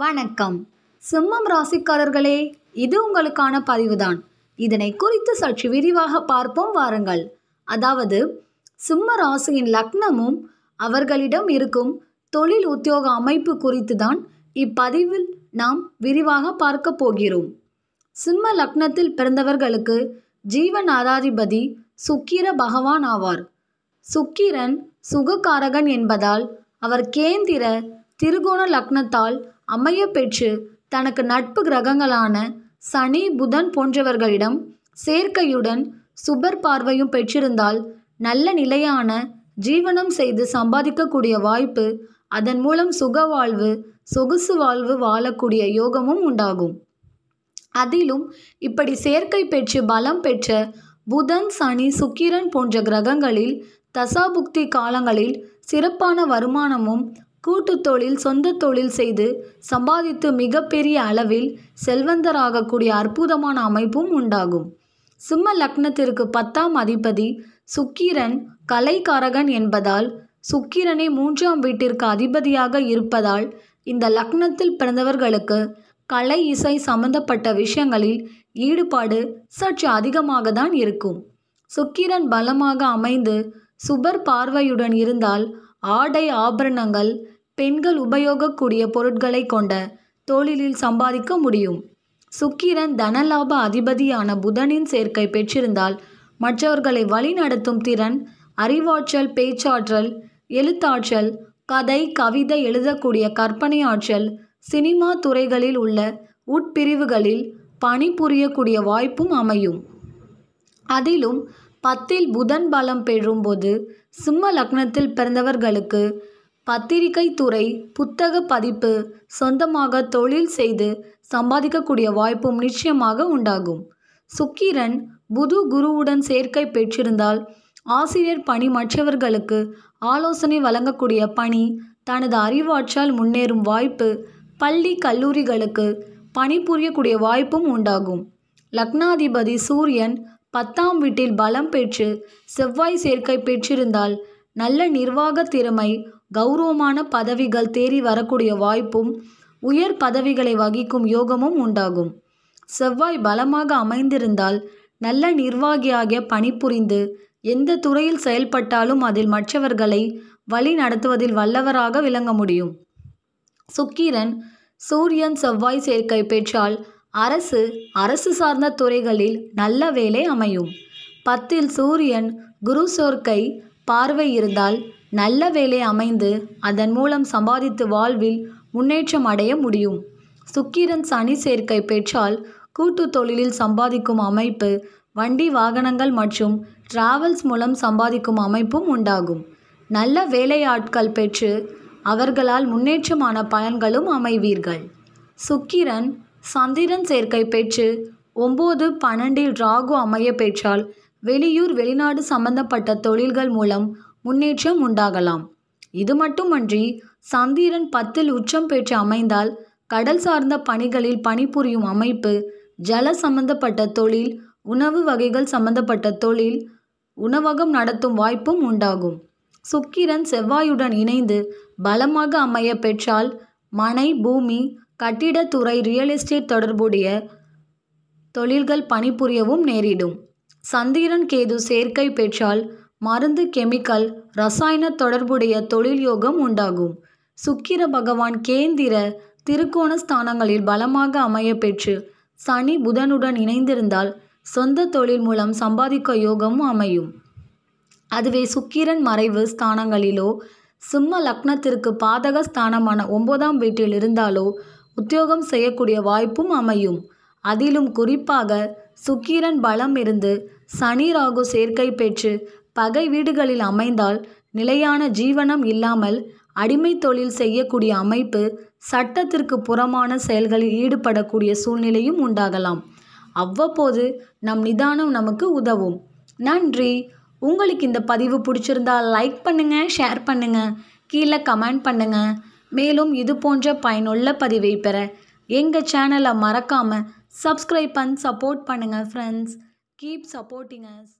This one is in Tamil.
வணக்கம் சிம்மம் ராசிக்காரர்களே இது உங்களுக்கான பதிவுதான் இதனை குறித்து சற்று விரிவாக பார்ப்போம் வாருங்கள் அதாவது சிம்ம ராசியின் லக்னமும் அவர்களிடம் இருக்கும் தொழில் உத்தியோக அமைப்பு குறித்து தான் இப்பதிவில் நாம் விரிவாக பார்க்க போகிறோம் சிம்ம லக்னத்தில் பிறந்தவர்களுக்கு ஜீவன் ஆதாதிபதி சுக்கிர பகவான் ஆவார் சுக்கிரன் சுகக்காரகன் என்பதால் அவர் கேந்திர திருகோண லக்னத்தால் அமையப்பெற்று தனக்கு நட்பு கிரகங்களான சனி புதன் போன்றவர்களிடம் சேர்க்கையுடன் சுபர் பார்வையும் பெற்றிருந்தால் நல்ல நிலையான ஜீவனம் செய்து சம்பாதிக்கக்கூடிய வாய்ப்பு அதன் மூலம் சுக வாழ்வு சொகுசு வாழ்வு வாழக்கூடிய யோகமும் உண்டாகும் அதிலும் இப்படி சேர்க்கை பெற்று பலம் பெற்ற புதன் சனி சுக்கிரன் போன்ற கிரகங்களில் தசாபுக்தி காலங்களில் சிறப்பான வருமானமும் கூட்டுத் தொழில் சொந்த தொழில் செய்து சம்பாதித்து மிகப்பெரிய அளவில் செல்வந்தராகக்கூடிய அற்புதமான அமைப்பும் உண்டாகும் சிம்ம லக்னத்திற்கு பத்தாம் அதிபதி சுக்கிரன் கலைக்காரகன் என்பதால் சுக்கிரனே மூன்றாம் வீட்டிற்கு அதிபதியாக இருப்பதால் இந்த லக்னத்தில் பிறந்தவர்களுக்கு கலை இசை சம்பந்தப்பட்ட விஷயங்களில் ஈடுபாடு சற்று அதிகமாக தான் இருக்கும் சுக்கிரன் பலமாக அமைந்து சுபர் பார்வையுடன் இருந்தால் ஆடை ஆபரணங்கள் பெண்கள் உபயோகக்கூடிய பொருட்களை கொண்ட தொழிலில் சம்பாதிக்க முடியும் சுக்கிரன் தனலாப அதிபதியான புதனின் சேர்க்கை பெற்றிருந்தால் மற்றவர்களை வழிநடத்தும் திறன் அறிவாற்றல் பேச்சாற்றல் எழுத்தாற்றல் கதை கவிதை எழுதக்கூடிய கற்பனை ஆற்றல் சினிமா துறைகளில் உள்ள உட்பிரிவுகளில் பணிபுரியக்கூடிய வாய்ப்பும் அமையும் அதிலும் பத்தில் புதன் பலம் பெறும்போது சிம்ம லக்னத்தில் பிறந்தவர்களுக்கு பத்திரிகை துறை புத்தக பதிப்பு சொந்தமாக தொழில் செய்து சம்பாதிக்கக்கூடிய வாய்ப்பும் நிச்சயமாக உண்டாகும் சுக்கிரன் புது குருவுடன் சேர்க்கை பெற்றிருந்தால் ஆசிரியர் பணி மற்றவர்களுக்கு ஆலோசனை வழங்கக்கூடிய பணி தனது அறிவாற்றால் முன்னேறும் வாய்ப்பு பள்ளி கல்லூரிகளுக்கு பணிபுரியக்கூடிய வாய்ப்பும் உண்டாகும் லக்னாதிபதி சூரியன் பத்தாம் வீட்டில் பலம் பெற்று செவ்வாய் சேர்க்கை பெற்றிருந்தால் நல்ல நிர்வாக திறமை கௌரவமான பதவிகள் தேறி வரக்கூடிய வாய்ப்பும் உயர் பதவிகளை வகிக்கும் யோகமும் உண்டாகும் செவ்வாய் பலமாக அமைந்திருந்தால் நல்ல நிர்வாகியாக பணிபுரிந்து எந்த துறையில் செயல்பட்டாலும் அதில் மற்றவர்களை வழி நடத்துவதில் வல்லவராக விளங்க முடியும் சுக்கிரன் சூரியன் செவ்வாய் சேர்க்கை பெற்றால் அரசு அரசு சார்ந்த துறைகளில் நல்ல வேலை அமையும் பத்தில் சூரியன் குரு சோர்க்கை பார்வை இருந்தால் நல்ல வேலை அமைந்து அதன் மூலம் சம்பாதித்து வாழ்வில் முன்னேற்றம் அடைய முடியும் சுக்கிரன் சனி சேர்க்கை பெற்றால் கூட்டு தொழிலில் சம்பாதிக்கும் அமைப்பு வண்டி வாகனங்கள் மற்றும் டிராவல்ஸ் மூலம் சம்பாதிக்கும் அமைப்பும் உண்டாகும் நல்ல வேலையாட்கள் பெற்று அவர்களால் முன்னேற்றமான பயன்களும் அமைவீர்கள் சுக்கிரன் சந்திரன் சேர்க்கை பெற்று ஒம்பது பன்னெண்டில் ராகு அமைய பெற்றால் வெளியூர் வெளிநாடு சம்பந்தப்பட்ட தொழில்கள் மூலம் முன்னேற்றம் உண்டாகலாம் இது மட்டுமன்றி சந்திரன் பத்தில் உச்சம் பெற்று அமைந்தால் கடல் சார்ந்த பணிகளில் பணிபுரியும் அமைப்பு ஜல சம்பந்தப்பட்ட தொழில் உணவு வகைகள் சம்பந்தப்பட்ட தொழில் உணவகம் நடத்தும் வாய்ப்பும் உண்டாகும் சுக்கிரன் செவ்வாயுடன் இணைந்து பலமாக அமைய பெற்றால் மனை பூமி கட்டிடத்துறை ரியல் எஸ்டேட் தொடர்புடைய தொழில்கள் பணிபுரியவும் நேரிடும் சந்திரன் கேது சேர்க்கை பெற்றால் மருந்து கெமிக்கல் ரசாயன தொடர்புடைய தொழில் யோகம் உண்டாகும் சுக்கிர பகவான் கேந்திர திருக்கோண ஸ்தானங்களில் பலமாக அமைய பெற்று சனி புதனுடன் இணைந்திருந்தால் சொந்த தொழில் மூலம் சம்பாதிக்க யோகமும் அமையும் அதுவே சுக்கிரன் மறைவு ஸ்தானங்களிலோ சிம்ம லக்னத்திற்கு பாதக ஸ்தானமான ஒன்பதாம் வீட்டில் இருந்தாலோ உத்தியோகம் செய்யக்கூடிய வாய்ப்பும் அமையும் அதிலும் குறிப்பாக சுக்கிரன் பலம் இருந்து சனி ராகு சேர்க்கை பெற்று பகை வீடுகளில் அமைந்தால் நிலையான ஜீவனம் இல்லாமல் அடிமை தொழில் செய்யக்கூடிய அமைப்பு சட்டத்திற்கு புறமான செயல்களில் ஈடுபடக்கூடிய சூழ்நிலையும் உண்டாகலாம் அவ்வப்போது நம் நிதானம் நமக்கு உதவும் நன்றி உங்களுக்கு இந்த பதிவு பிடிச்சிருந்தா லைக் பண்ணுங்கள் ஷேர் பண்ணுங்கள் கீழே கமெண்ட் பண்ணுங்கள் மேலும் இது போன்ற பயனுள்ள பதிவை பெற எங்கள் சேனலை மறக்காமல் சப்ஸ்கிரைப் அண்ட் சப்போர்ட் பண்ணுங்கள் ஃப்ரெண்ட்ஸ் கீப் சப்போர்ட்டிங் அஸ்